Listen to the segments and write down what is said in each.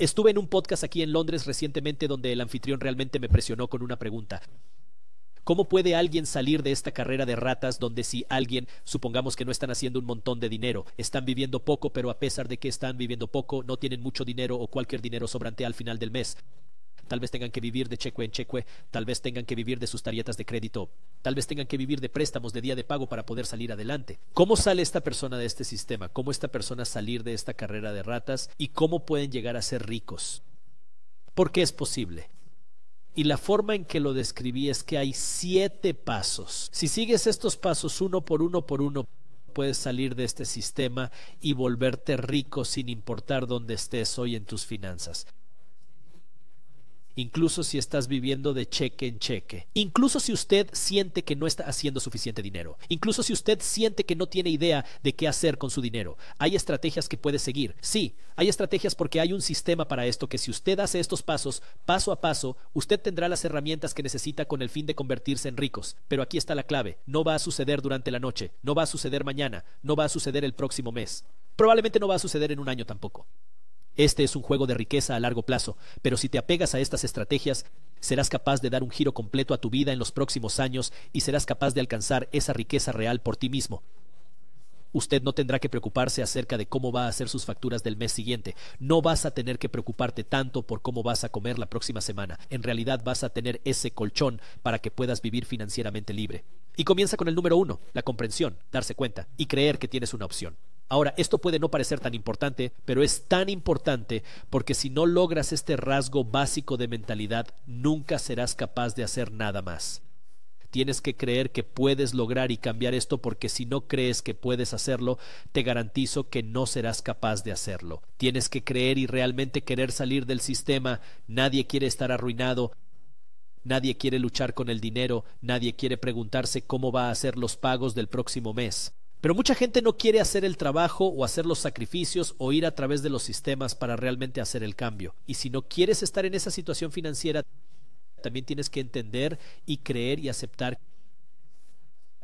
Estuve en un podcast aquí en Londres recientemente donde el anfitrión realmente me presionó con una pregunta. ¿Cómo puede alguien salir de esta carrera de ratas donde si alguien, supongamos que no están haciendo un montón de dinero, están viviendo poco, pero a pesar de que están viviendo poco, no tienen mucho dinero o cualquier dinero sobrante al final del mes? tal vez tengan que vivir de cheque en cheque, tal vez tengan que vivir de sus tarjetas de crédito, tal vez tengan que vivir de préstamos de día de pago para poder salir adelante. ¿Cómo sale esta persona de este sistema? ¿Cómo esta persona salir de esta carrera de ratas? ¿Y cómo pueden llegar a ser ricos? Porque es posible. Y la forma en que lo describí es que hay siete pasos. Si sigues estos pasos uno por uno por uno, puedes salir de este sistema y volverte rico sin importar dónde estés hoy en tus finanzas incluso si estás viviendo de cheque en cheque, incluso si usted siente que no está haciendo suficiente dinero, incluso si usted siente que no tiene idea de qué hacer con su dinero, hay estrategias que puede seguir. Sí, hay estrategias porque hay un sistema para esto que si usted hace estos pasos paso a paso, usted tendrá las herramientas que necesita con el fin de convertirse en ricos. Pero aquí está la clave, no va a suceder durante la noche, no va a suceder mañana, no va a suceder el próximo mes. Probablemente no va a suceder en un año tampoco. Este es un juego de riqueza a largo plazo, pero si te apegas a estas estrategias, serás capaz de dar un giro completo a tu vida en los próximos años y serás capaz de alcanzar esa riqueza real por ti mismo. Usted no tendrá que preocuparse acerca de cómo va a hacer sus facturas del mes siguiente. No vas a tener que preocuparte tanto por cómo vas a comer la próxima semana. En realidad vas a tener ese colchón para que puedas vivir financieramente libre. Y comienza con el número uno, la comprensión, darse cuenta y creer que tienes una opción. Ahora, esto puede no parecer tan importante, pero es tan importante porque si no logras este rasgo básico de mentalidad, nunca serás capaz de hacer nada más. Tienes que creer que puedes lograr y cambiar esto porque si no crees que puedes hacerlo, te garantizo que no serás capaz de hacerlo. Tienes que creer y realmente querer salir del sistema. Nadie quiere estar arruinado, nadie quiere luchar con el dinero, nadie quiere preguntarse cómo va a ser los pagos del próximo mes. Pero mucha gente no quiere hacer el trabajo o hacer los sacrificios o ir a través de los sistemas para realmente hacer el cambio. Y si no quieres estar en esa situación financiera, también tienes que entender y creer y aceptar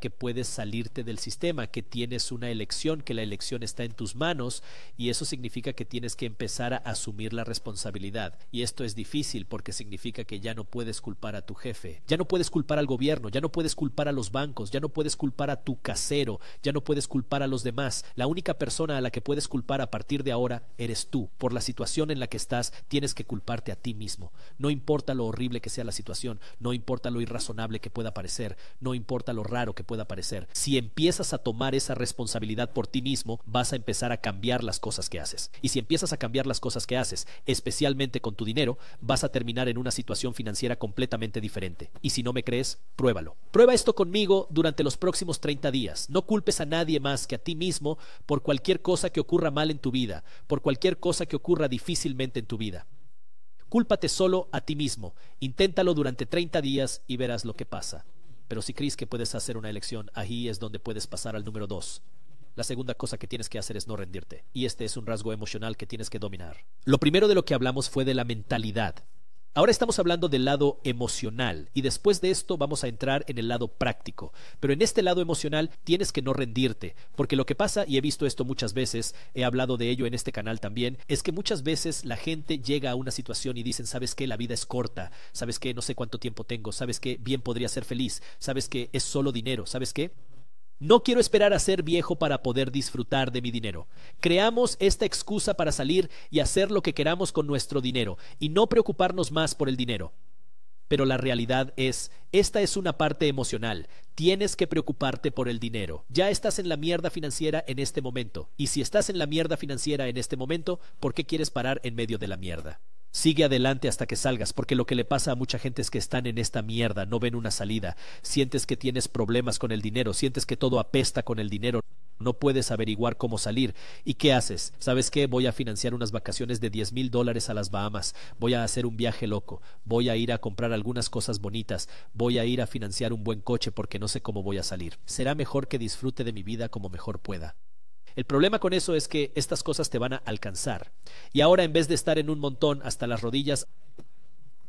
que puedes salirte del sistema, que tienes una elección, que la elección está en tus manos y eso significa que tienes que empezar a asumir la responsabilidad. Y esto es difícil porque significa que ya no puedes culpar a tu jefe, ya no puedes culpar al gobierno, ya no puedes culpar a los bancos, ya no puedes culpar a tu casero, ya no puedes culpar a los demás. La única persona a la que puedes culpar a partir de ahora eres tú. Por la situación en la que estás, tienes que culparte a ti mismo. No importa lo horrible que sea la situación, no importa lo irrazonable que pueda parecer, no importa lo raro que pueda parecer. Si empiezas a tomar esa responsabilidad por ti mismo, vas a empezar a cambiar las cosas que haces. Y si empiezas a cambiar las cosas que haces, especialmente con tu dinero, vas a terminar en una situación financiera completamente diferente. Y si no me crees, pruébalo. Prueba esto conmigo durante los próximos 30 días. No culpes a nadie más que a ti mismo por cualquier cosa que ocurra mal en tu vida, por cualquier cosa que ocurra difícilmente en tu vida. Cúlpate solo a ti mismo. Inténtalo durante 30 días y verás lo que pasa. Pero si crees que puedes hacer una elección, ahí es donde puedes pasar al número dos. La segunda cosa que tienes que hacer es no rendirte, y este es un rasgo emocional que tienes que dominar. Lo primero de lo que hablamos fue de la mentalidad. Ahora estamos hablando del lado emocional y después de esto vamos a entrar en el lado práctico. Pero en este lado emocional tienes que no rendirte, porque lo que pasa, y he visto esto muchas veces, he hablado de ello en este canal también, es que muchas veces la gente llega a una situación y dicen, sabes que la vida es corta, sabes que no sé cuánto tiempo tengo, sabes que bien podría ser feliz, sabes que es solo dinero, sabes qué. No quiero esperar a ser viejo para poder disfrutar de mi dinero. Creamos esta excusa para salir y hacer lo que queramos con nuestro dinero y no preocuparnos más por el dinero. Pero la realidad es, esta es una parte emocional. Tienes que preocuparte por el dinero. Ya estás en la mierda financiera en este momento. Y si estás en la mierda financiera en este momento, ¿por qué quieres parar en medio de la mierda? Sigue adelante hasta que salgas, porque lo que le pasa a mucha gente es que están en esta mierda, no ven una salida, sientes que tienes problemas con el dinero, sientes que todo apesta con el dinero, no puedes averiguar cómo salir. ¿Y qué haces? ¿Sabes qué? Voy a financiar unas vacaciones de diez mil dólares a las Bahamas, voy a hacer un viaje loco, voy a ir a comprar algunas cosas bonitas, voy a ir a financiar un buen coche porque no sé cómo voy a salir. Será mejor que disfrute de mi vida como mejor pueda. El problema con eso es que estas cosas te van a alcanzar. Y ahora en vez de estar en un montón hasta las rodillas,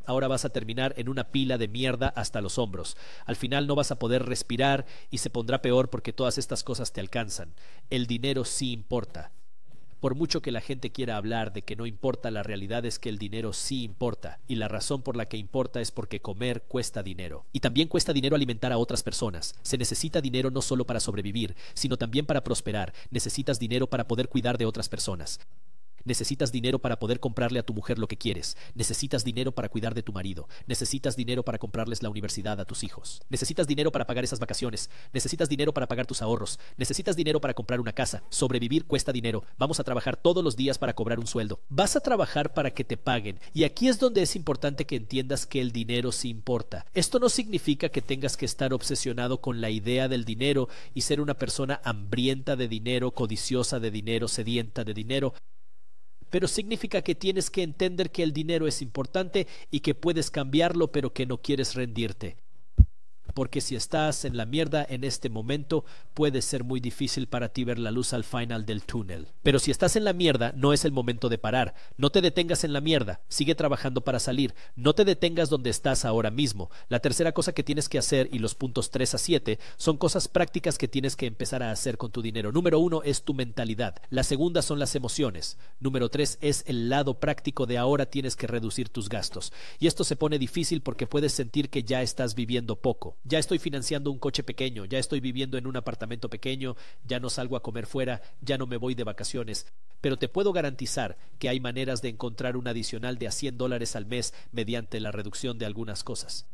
ahora vas a terminar en una pila de mierda hasta los hombros. Al final no vas a poder respirar y se pondrá peor porque todas estas cosas te alcanzan. El dinero sí importa. Por mucho que la gente quiera hablar de que no importa, la realidad es que el dinero sí importa, y la razón por la que importa es porque comer cuesta dinero. Y también cuesta dinero alimentar a otras personas. Se necesita dinero no solo para sobrevivir, sino también para prosperar. Necesitas dinero para poder cuidar de otras personas. Necesitas dinero para poder comprarle a tu mujer lo que quieres. Necesitas dinero para cuidar de tu marido. Necesitas dinero para comprarles la universidad a tus hijos. Necesitas dinero para pagar esas vacaciones. Necesitas dinero para pagar tus ahorros. Necesitas dinero para comprar una casa. Sobrevivir cuesta dinero. Vamos a trabajar todos los días para cobrar un sueldo. Vas a trabajar para que te paguen. Y aquí es donde es importante que entiendas que el dinero sí importa. Esto no significa que tengas que estar obsesionado con la idea del dinero y ser una persona hambrienta de dinero, codiciosa de dinero, sedienta de dinero pero significa que tienes que entender que el dinero es importante y que puedes cambiarlo, pero que no quieres rendirte porque si estás en la mierda en este momento, puede ser muy difícil para ti ver la luz al final del túnel. Pero si estás en la mierda, no es el momento de parar. No te detengas en la mierda, sigue trabajando para salir. No te detengas donde estás ahora mismo. La tercera cosa que tienes que hacer, y los puntos 3 a 7, son cosas prácticas que tienes que empezar a hacer con tu dinero. Número uno es tu mentalidad. La segunda son las emociones. Número tres es el lado práctico de ahora tienes que reducir tus gastos. Y esto se pone difícil porque puedes sentir que ya estás viviendo poco ya estoy financiando un coche pequeño, ya estoy viviendo en un apartamento pequeño, ya no salgo a comer fuera, ya no me voy de vacaciones. Pero te puedo garantizar que hay maneras de encontrar un adicional de a 100 dólares al mes mediante la reducción de algunas cosas.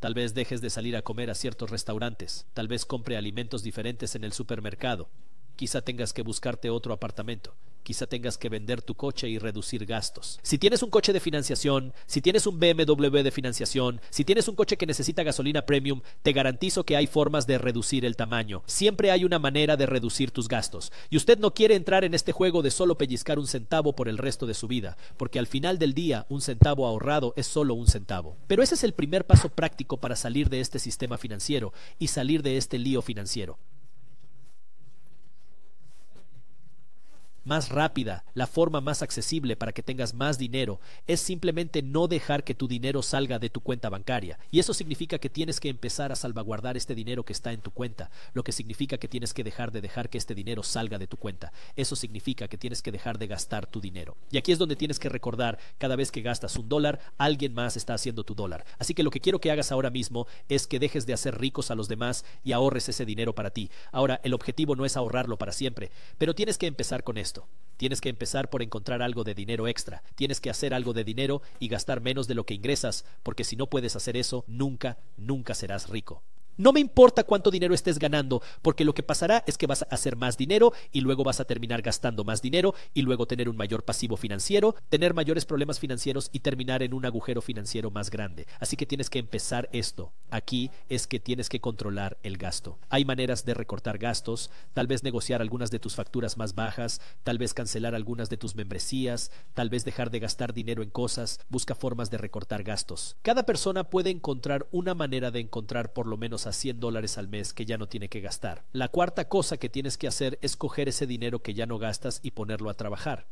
Tal vez dejes de salir a comer a ciertos restaurantes, tal vez compre alimentos diferentes en el supermercado, quizá tengas que buscarte otro apartamento. Quizá tengas que vender tu coche y reducir gastos. Si tienes un coche de financiación, si tienes un BMW de financiación, si tienes un coche que necesita gasolina premium, te garantizo que hay formas de reducir el tamaño. Siempre hay una manera de reducir tus gastos. Y usted no quiere entrar en este juego de solo pellizcar un centavo por el resto de su vida, porque al final del día un centavo ahorrado es solo un centavo. Pero ese es el primer paso práctico para salir de este sistema financiero y salir de este lío financiero. más rápida, la forma más accesible para que tengas más dinero es simplemente no dejar que tu dinero salga de tu cuenta bancaria. Y eso significa que tienes que empezar a salvaguardar este dinero que está en tu cuenta, lo que significa que tienes que dejar de dejar que este dinero salga de tu cuenta. Eso significa que tienes que dejar de gastar tu dinero. Y aquí es donde tienes que recordar, cada vez que gastas un dólar, alguien más está haciendo tu dólar. Así que lo que quiero que hagas ahora mismo es que dejes de hacer ricos a los demás y ahorres ese dinero para ti. Ahora, el objetivo no es ahorrarlo para siempre, pero tienes que empezar con esto. Tienes que empezar por encontrar algo de dinero extra. Tienes que hacer algo de dinero y gastar menos de lo que ingresas, porque si no puedes hacer eso, nunca, nunca serás rico. No me importa cuánto dinero estés ganando, porque lo que pasará es que vas a hacer más dinero y luego vas a terminar gastando más dinero y luego tener un mayor pasivo financiero, tener mayores problemas financieros y terminar en un agujero financiero más grande. Así que tienes que empezar esto. Aquí es que tienes que controlar el gasto. Hay maneras de recortar gastos, tal vez negociar algunas de tus facturas más bajas, tal vez cancelar algunas de tus membresías, tal vez dejar de gastar dinero en cosas, busca formas de recortar gastos. Cada persona puede encontrar una manera de encontrar por lo menos 100 dólares al mes que ya no tiene que gastar. La cuarta cosa que tienes que hacer es coger ese dinero que ya no gastas y ponerlo a trabajar.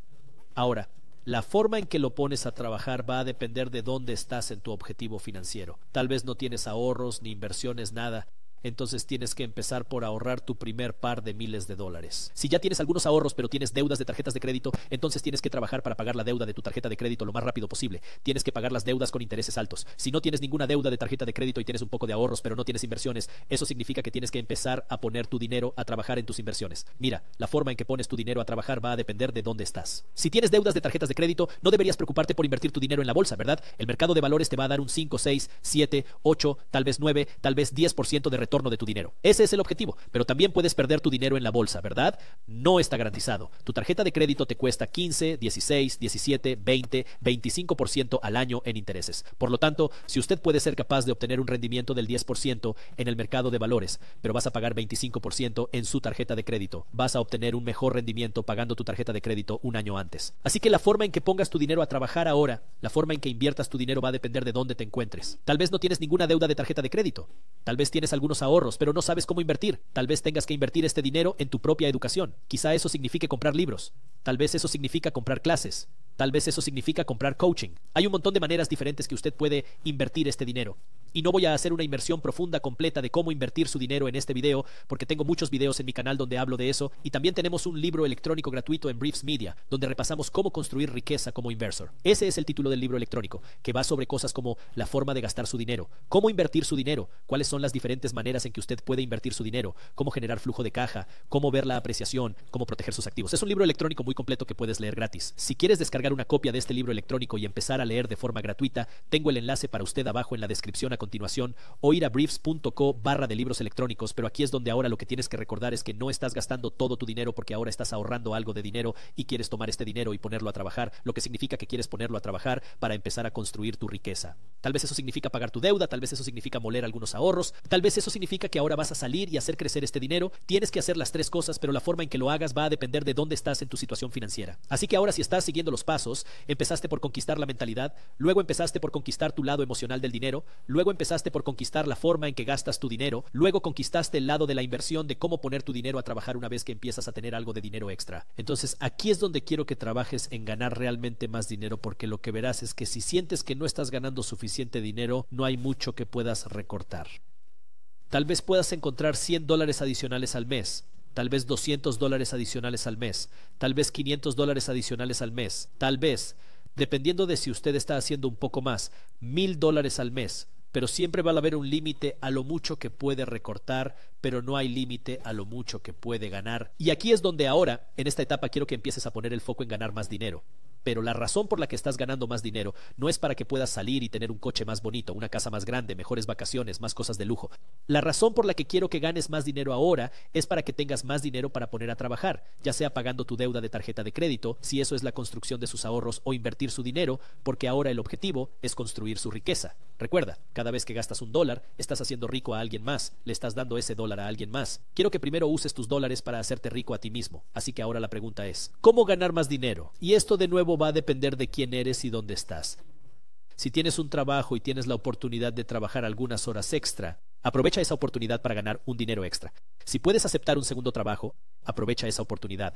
Ahora, la forma en que lo pones a trabajar va a depender de dónde estás en tu objetivo financiero. Tal vez no tienes ahorros ni inversiones, nada, entonces tienes que empezar por ahorrar tu primer par de miles de dólares. Si ya tienes algunos ahorros pero tienes deudas de tarjetas de crédito, entonces tienes que trabajar para pagar la deuda de tu tarjeta de crédito lo más rápido posible. Tienes que pagar las deudas con intereses altos. Si no tienes ninguna deuda de tarjeta de crédito y tienes un poco de ahorros pero no tienes inversiones, eso significa que tienes que empezar a poner tu dinero a trabajar en tus inversiones. Mira, la forma en que pones tu dinero a trabajar va a depender de dónde estás. Si tienes deudas de tarjetas de crédito, no deberías preocuparte por invertir tu dinero en la bolsa, ¿verdad? El mercado de valores te va a dar un 5, 6, 7, 8, tal vez 9, tal vez 10% de retorno de tu dinero. Ese es el objetivo, pero también puedes perder tu dinero en la bolsa, ¿verdad? No está garantizado. Tu tarjeta de crédito te cuesta 15, 16, 17, 20, 25% al año en intereses. Por lo tanto, si usted puede ser capaz de obtener un rendimiento del 10% en el mercado de valores, pero vas a pagar 25% en su tarjeta de crédito, vas a obtener un mejor rendimiento pagando tu tarjeta de crédito un año antes. Así que la forma en que pongas tu dinero a trabajar ahora, la forma en que inviertas tu dinero va a depender de dónde te encuentres. Tal vez no tienes ninguna deuda de tarjeta de crédito. Tal vez tienes algunos ahorros, pero no sabes cómo invertir. Tal vez tengas que invertir este dinero en tu propia educación. Quizá eso signifique comprar libros. Tal vez eso significa comprar clases. Tal vez eso significa comprar coaching. Hay un montón de maneras diferentes que usted puede invertir este dinero. Y no voy a hacer una inversión profunda completa de cómo invertir su dinero en este video, porque tengo muchos videos en mi canal donde hablo de eso, y también tenemos un libro electrónico gratuito en Briefs Media, donde repasamos cómo construir riqueza como inversor. Ese es el título del libro electrónico, que va sobre cosas como la forma de gastar su dinero, cómo invertir su dinero, cuáles son las diferentes maneras en que usted puede invertir su dinero, cómo generar flujo de caja, cómo ver la apreciación, cómo proteger sus activos. Es un libro electrónico muy completo que puedes leer gratis. Si quieres descargar una copia de este libro electrónico y empezar a leer de forma gratuita, tengo el enlace para usted abajo en la descripción continuación o ir a briefs.co barra de libros electrónicos, pero aquí es donde ahora lo que tienes que recordar es que no estás gastando todo tu dinero porque ahora estás ahorrando algo de dinero y quieres tomar este dinero y ponerlo a trabajar, lo que significa que quieres ponerlo a trabajar para empezar a construir tu riqueza. Tal vez eso significa pagar tu deuda, tal vez eso significa moler algunos ahorros, tal vez eso significa que ahora vas a salir y hacer crecer este dinero. Tienes que hacer las tres cosas, pero la forma en que lo hagas va a depender de dónde estás en tu situación financiera. Así que ahora si estás siguiendo los pasos, empezaste por conquistar la mentalidad, luego empezaste por conquistar tu lado emocional del dinero, luego empezaste por conquistar la forma en que gastas tu dinero, luego conquistaste el lado de la inversión de cómo poner tu dinero a trabajar una vez que empiezas a tener algo de dinero extra. Entonces aquí es donde quiero que trabajes en ganar realmente más dinero porque lo que verás es que si sientes que no estás ganando suficiente dinero, no hay mucho que puedas recortar. Tal vez puedas encontrar 100 dólares adicionales al mes, tal vez 200 dólares adicionales al mes, tal vez 500 dólares adicionales al mes, tal vez, dependiendo de si usted está haciendo un poco más, 1000 dólares al mes, pero siempre va a haber un límite a lo mucho que puede recortar, pero no hay límite a lo mucho que puede ganar. Y aquí es donde ahora, en esta etapa, quiero que empieces a poner el foco en ganar más dinero pero la razón por la que estás ganando más dinero no es para que puedas salir y tener un coche más bonito, una casa más grande, mejores vacaciones, más cosas de lujo. La razón por la que quiero que ganes más dinero ahora es para que tengas más dinero para poner a trabajar, ya sea pagando tu deuda de tarjeta de crédito, si eso es la construcción de sus ahorros o invertir su dinero, porque ahora el objetivo es construir su riqueza. Recuerda, cada vez que gastas un dólar, estás haciendo rico a alguien más, le estás dando ese dólar a alguien más. Quiero que primero uses tus dólares para hacerte rico a ti mismo, así que ahora la pregunta es, ¿cómo ganar más dinero? Y esto de nuevo va a depender de quién eres y dónde estás. Si tienes un trabajo y tienes la oportunidad de trabajar algunas horas extra, aprovecha esa oportunidad para ganar un dinero extra. Si puedes aceptar un segundo trabajo, aprovecha esa oportunidad.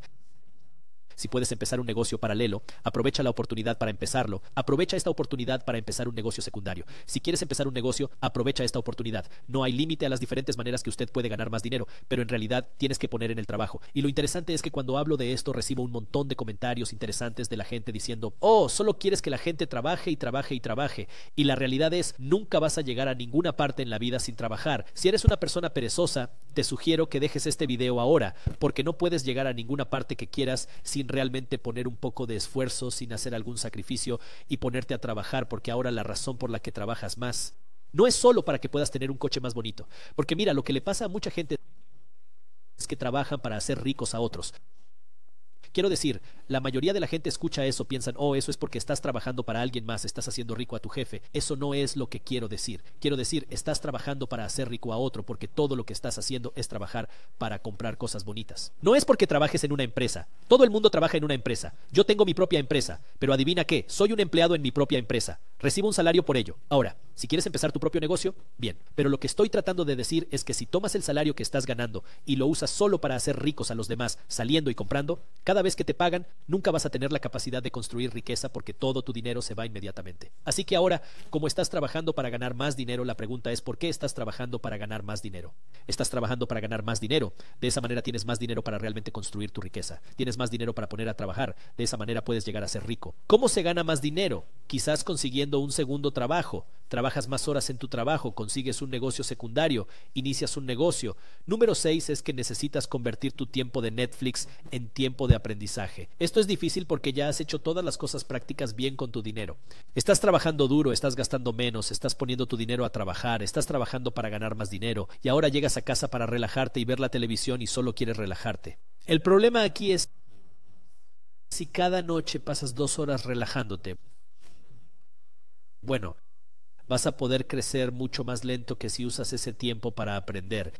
Si puedes empezar un negocio paralelo, aprovecha la oportunidad para empezarlo. Aprovecha esta oportunidad para empezar un negocio secundario. Si quieres empezar un negocio, aprovecha esta oportunidad. No hay límite a las diferentes maneras que usted puede ganar más dinero, pero en realidad tienes que poner en el trabajo. Y lo interesante es que cuando hablo de esto recibo un montón de comentarios interesantes de la gente diciendo, oh, solo quieres que la gente trabaje y trabaje y trabaje. Y la realidad es, nunca vas a llegar a ninguna parte en la vida sin trabajar. Si eres una persona perezosa, te sugiero que dejes este video ahora, porque no puedes llegar a ninguna parte que quieras sin realmente poner un poco de esfuerzo sin hacer algún sacrificio y ponerte a trabajar, porque ahora la razón por la que trabajas más no es solo para que puedas tener un coche más bonito, porque mira, lo que le pasa a mucha gente es que trabajan para hacer ricos a otros. Quiero decir, la mayoría de la gente escucha eso, piensan, oh, eso es porque estás trabajando para alguien más, estás haciendo rico a tu jefe. Eso no es lo que quiero decir. Quiero decir, estás trabajando para hacer rico a otro, porque todo lo que estás haciendo es trabajar para comprar cosas bonitas. No es porque trabajes en una empresa. Todo el mundo trabaja en una empresa. Yo tengo mi propia empresa, pero adivina qué, soy un empleado en mi propia empresa. Recibo un salario por ello. Ahora, si quieres empezar tu propio negocio, bien. Pero lo que estoy tratando de decir es que si tomas el salario que estás ganando y lo usas solo para hacer ricos a los demás, saliendo y comprando, cada vez que te pagan, nunca vas a tener la capacidad de construir riqueza porque todo tu dinero se va inmediatamente. Así que ahora, como estás trabajando para ganar más dinero, la pregunta es ¿por qué estás trabajando para ganar más dinero? Estás trabajando para ganar más dinero. De esa manera tienes más dinero para realmente construir tu riqueza. Tienes más dinero para poner a trabajar. De esa manera puedes llegar a ser rico. ¿Cómo se gana más dinero? Quizás consiguiendo un segundo trabajo, trabajas más horas en tu trabajo, consigues un negocio secundario, inicias un negocio. Número seis es que necesitas convertir tu tiempo de Netflix en tiempo de aprendizaje. Esto es difícil porque ya has hecho todas las cosas prácticas bien con tu dinero. Estás trabajando duro, estás gastando menos, estás poniendo tu dinero a trabajar, estás trabajando para ganar más dinero y ahora llegas a casa para relajarte y ver la televisión y solo quieres relajarte. El problema aquí es si cada noche pasas dos horas relajándote, bueno, vas a poder crecer mucho más lento que si usas ese tiempo para aprender.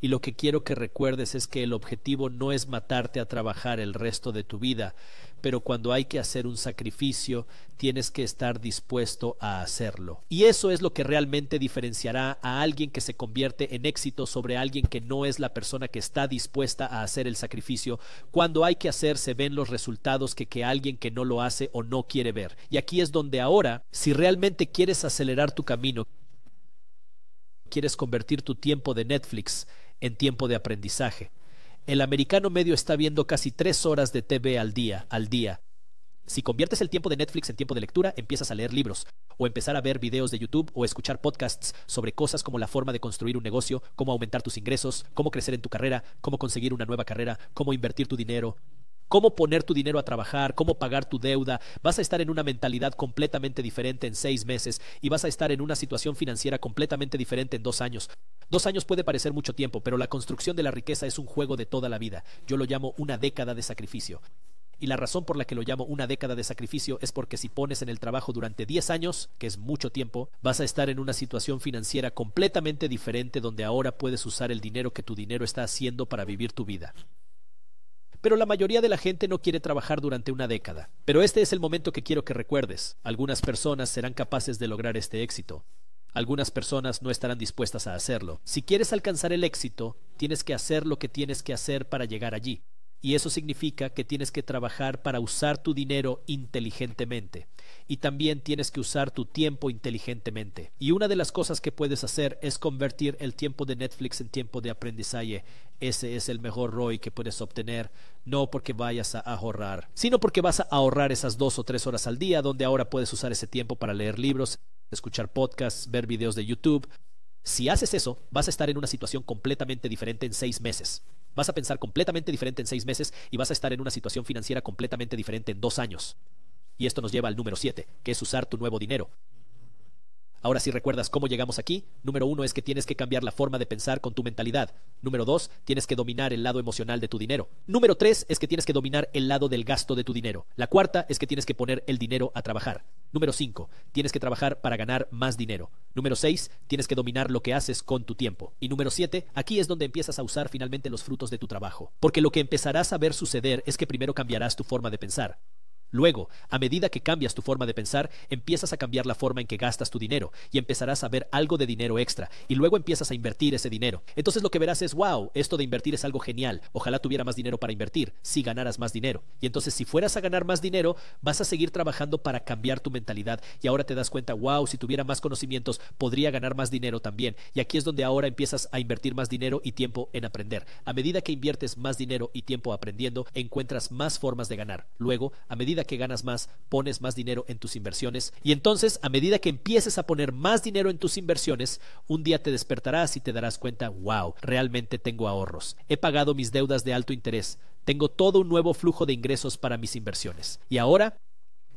Y lo que quiero que recuerdes es que el objetivo no es matarte a trabajar el resto de tu vida, pero cuando hay que hacer un sacrificio, tienes que estar dispuesto a hacerlo. Y eso es lo que realmente diferenciará a alguien que se convierte en éxito sobre alguien que no es la persona que está dispuesta a hacer el sacrificio. Cuando hay que hacer, se ven los resultados que, que alguien que no lo hace o no quiere ver. Y aquí es donde ahora, si realmente quieres acelerar tu camino, quieres convertir tu tiempo de Netflix en tiempo de aprendizaje. El americano medio está viendo casi tres horas de TV al día, al día. Si conviertes el tiempo de Netflix en tiempo de lectura, empiezas a leer libros, o empezar a ver videos de YouTube o escuchar podcasts sobre cosas como la forma de construir un negocio, cómo aumentar tus ingresos, cómo crecer en tu carrera, cómo conseguir una nueva carrera, cómo invertir tu dinero, cómo poner tu dinero a trabajar, cómo pagar tu deuda. Vas a estar en una mentalidad completamente diferente en seis meses y vas a estar en una situación financiera completamente diferente en dos años. Dos años puede parecer mucho tiempo, pero la construcción de la riqueza es un juego de toda la vida. Yo lo llamo una década de sacrificio. Y la razón por la que lo llamo una década de sacrificio es porque si pones en el trabajo durante diez años, que es mucho tiempo, vas a estar en una situación financiera completamente diferente donde ahora puedes usar el dinero que tu dinero está haciendo para vivir tu vida pero la mayoría de la gente no quiere trabajar durante una década. Pero este es el momento que quiero que recuerdes. Algunas personas serán capaces de lograr este éxito. Algunas personas no estarán dispuestas a hacerlo. Si quieres alcanzar el éxito, tienes que hacer lo que tienes que hacer para llegar allí. Y eso significa que tienes que trabajar para usar tu dinero inteligentemente. Y también tienes que usar tu tiempo inteligentemente. Y una de las cosas que puedes hacer es convertir el tiempo de Netflix en tiempo de aprendizaje. Ese es el mejor ROI que puedes obtener, no porque vayas a ahorrar, sino porque vas a ahorrar esas dos o tres horas al día donde ahora puedes usar ese tiempo para leer libros, escuchar podcasts, ver videos de YouTube si haces eso, vas a estar en una situación completamente diferente en seis meses. Vas a pensar completamente diferente en seis meses y vas a estar en una situación financiera completamente diferente en dos años. Y esto nos lleva al número 7 que es usar tu nuevo dinero. Ahora sí recuerdas cómo llegamos aquí. Número uno es que tienes que cambiar la forma de pensar con tu mentalidad. Número dos, tienes que dominar el lado emocional de tu dinero. Número tres es que tienes que dominar el lado del gasto de tu dinero. La cuarta es que tienes que poner el dinero a trabajar. Número cinco, tienes que trabajar para ganar más dinero. Número seis, tienes que dominar lo que haces con tu tiempo. Y número siete, aquí es donde empiezas a usar finalmente los frutos de tu trabajo. Porque lo que empezarás a ver suceder es que primero cambiarás tu forma de pensar. Luego, a medida que cambias tu forma de pensar, empiezas a cambiar la forma en que gastas tu dinero y empezarás a ver algo de dinero extra y luego empiezas a invertir ese dinero. Entonces lo que verás es, wow, esto de invertir es algo genial, ojalá tuviera más dinero para invertir, si ganaras más dinero. Y entonces si fueras a ganar más dinero, vas a seguir trabajando para cambiar tu mentalidad y ahora te das cuenta, wow, si tuviera más conocimientos, podría ganar más dinero también. Y aquí es donde ahora empiezas a invertir más dinero y tiempo en aprender. A medida que inviertes más dinero y tiempo aprendiendo, encuentras más formas de ganar. Luego, a medida que ganas más, pones más dinero en tus inversiones. Y entonces, a medida que empieces a poner más dinero en tus inversiones, un día te despertarás y te darás cuenta, wow, realmente tengo ahorros. He pagado mis deudas de alto interés. Tengo todo un nuevo flujo de ingresos para mis inversiones. Y ahora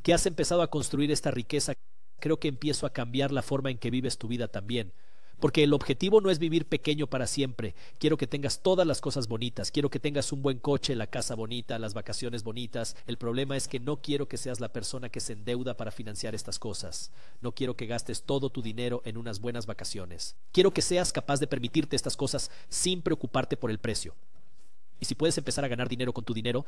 que has empezado a construir esta riqueza, creo que empiezo a cambiar la forma en que vives tu vida también porque el objetivo no es vivir pequeño para siempre. Quiero que tengas todas las cosas bonitas, quiero que tengas un buen coche, la casa bonita, las vacaciones bonitas. El problema es que no quiero que seas la persona que se endeuda para financiar estas cosas. No quiero que gastes todo tu dinero en unas buenas vacaciones. Quiero que seas capaz de permitirte estas cosas sin preocuparte por el precio. Y si puedes empezar a ganar dinero con tu dinero,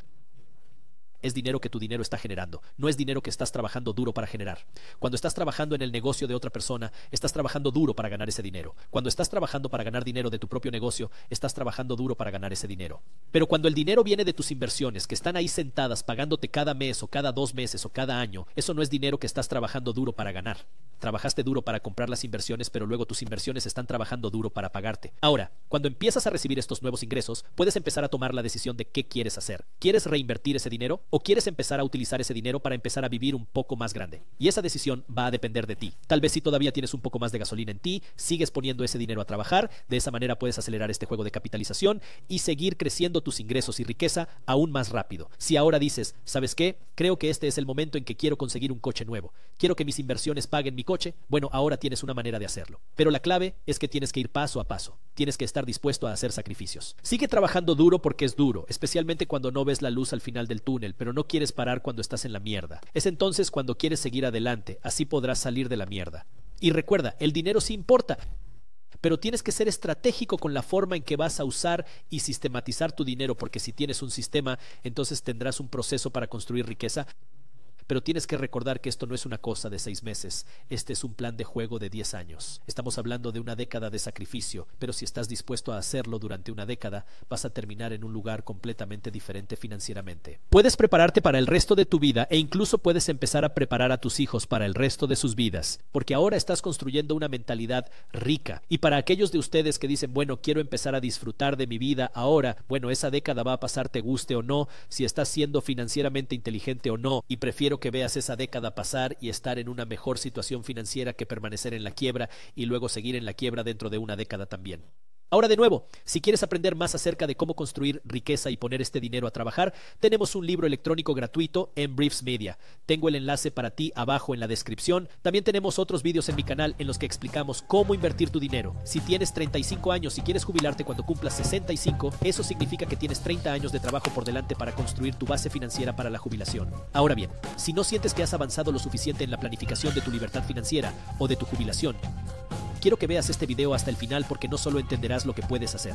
es dinero que tu dinero está generando, no es dinero que estás trabajando duro para generar. Cuando estás trabajando en el negocio de otra persona, estás trabajando duro para ganar ese dinero. Cuando estás trabajando para ganar dinero de tu propio negocio, estás trabajando duro para ganar ese dinero. Pero cuando el dinero viene de tus inversiones, que están ahí sentadas pagándote cada mes o cada dos meses o cada año, eso no es dinero que estás trabajando duro para ganar. Trabajaste duro para comprar las inversiones, pero luego tus inversiones están trabajando duro para pagarte. Ahora, cuando empiezas a recibir estos nuevos ingresos, puedes empezar a tomar la decisión de qué quieres hacer. ¿Quieres reinvertir ese dinero? o quieres empezar a utilizar ese dinero para empezar a vivir un poco más grande. Y esa decisión va a depender de ti. Tal vez si todavía tienes un poco más de gasolina en ti, sigues poniendo ese dinero a trabajar, de esa manera puedes acelerar este juego de capitalización y seguir creciendo tus ingresos y riqueza aún más rápido. Si ahora dices, ¿sabes qué? Creo que este es el momento en que quiero conseguir un coche nuevo. Quiero que mis inversiones paguen mi coche. Bueno, ahora tienes una manera de hacerlo. Pero la clave es que tienes que ir paso a paso tienes que estar dispuesto a hacer sacrificios. Sigue trabajando duro porque es duro, especialmente cuando no ves la luz al final del túnel, pero no quieres parar cuando estás en la mierda. Es entonces cuando quieres seguir adelante, así podrás salir de la mierda. Y recuerda, el dinero sí importa, pero tienes que ser estratégico con la forma en que vas a usar y sistematizar tu dinero, porque si tienes un sistema, entonces tendrás un proceso para construir riqueza pero tienes que recordar que esto no es una cosa de seis meses, este es un plan de juego de diez años. Estamos hablando de una década de sacrificio, pero si estás dispuesto a hacerlo durante una década, vas a terminar en un lugar completamente diferente financieramente. Puedes prepararte para el resto de tu vida e incluso puedes empezar a preparar a tus hijos para el resto de sus vidas, porque ahora estás construyendo una mentalidad rica. Y para aquellos de ustedes que dicen, bueno, quiero empezar a disfrutar de mi vida ahora, bueno, esa década va a pasar te guste o no, si estás siendo financieramente inteligente o no, y prefiero que veas esa década pasar y estar en una mejor situación financiera que permanecer en la quiebra y luego seguir en la quiebra dentro de una década también. Ahora de nuevo, si quieres aprender más acerca de cómo construir riqueza y poner este dinero a trabajar, tenemos un libro electrónico gratuito en Briefs Media. Tengo el enlace para ti abajo en la descripción. También tenemos otros vídeos en mi canal en los que explicamos cómo invertir tu dinero. Si tienes 35 años y quieres jubilarte cuando cumplas 65, eso significa que tienes 30 años de trabajo por delante para construir tu base financiera para la jubilación. Ahora bien, si no sientes que has avanzado lo suficiente en la planificación de tu libertad financiera o de tu jubilación, Quiero que veas este video hasta el final porque no solo entenderás lo que puedes hacer,